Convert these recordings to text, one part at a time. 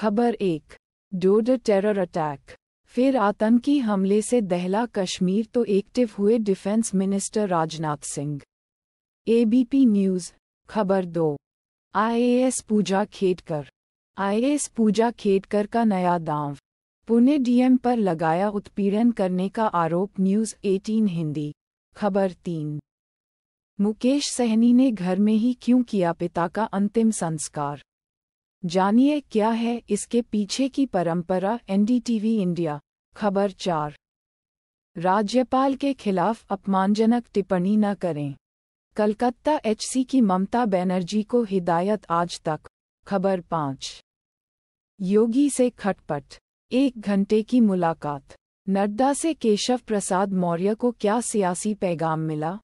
खबर एक dodder terror attack फिर आतंकी हमले से दहला कश्मीर तो एक्टिव हुए defence minister Rajnath Singh ABP news खबर दो आईएएस पूजा खेडकर आईएएस पूजा खेडकर का नया दांव पुणे डीएम पर लगाया उत्पीड़न करने का आरोप न्यूज़ 18 हिंदी खबर तीन मुकेश सहनी ने घर में ही क्यों किया पिता का अंतिम संस्कार जानिए क्या है इसके पीछे की परंपरा एनडीटीवी इंडिया खबर चार राज्यपाल के खिलाफ अपमानजनक टिप्पणी न करें कलकत्ता एचसी की ममता बनर्जी को हिदायत आज तक खबर पाँच योगी से खटपट एक घंटे की मुलाकात नड्डा से केशव प्रसाद मौर्य को क्या सियासी पैगाम मिला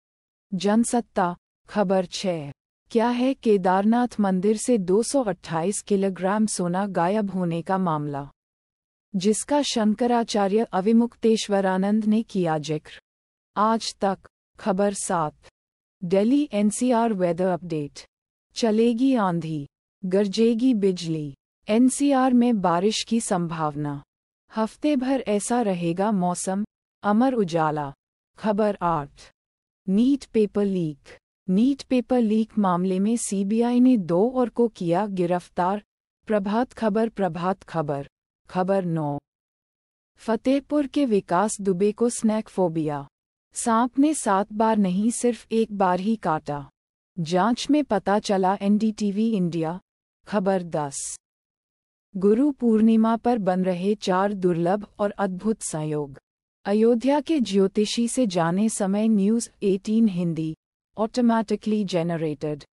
जनसत्ता खबर छः क्या है केदारनाथ मंदिर से 228 किलोग्राम सोना गायब होने का मामला जिसका शंकराचार्य अविमुक्तेश्वरानंद ने किया जिक्र आज तक खबर सात दिल्ली एनसीआर वेदर अपडेट चलेगी आंधी गरजेगी बिजली एनसीआर में बारिश की संभावना हफ्ते भर ऐसा रहेगा मौसम अमर उजाला खबर आठ NEET paper leak NEET paper leak मामले में सीबीआई ने दो और को किया गिरफ्तार प्रभात खबर प्रभात खबर खबर नौ फतेहपुर के विकास दुबे को स्नैक फोबिया सांप ने सात बार नहीं सिर्फ एक बार ही काटा जांच में पता चला एनडीटीवी इंडिया खबर दस गुरु पूर्णिमा पर बन रहे चार दुर्लभ और अद्भुत संयोग अयोध्या के ज्योतिषी से जाने समय न्यूज 18 हिंदी automatically generated.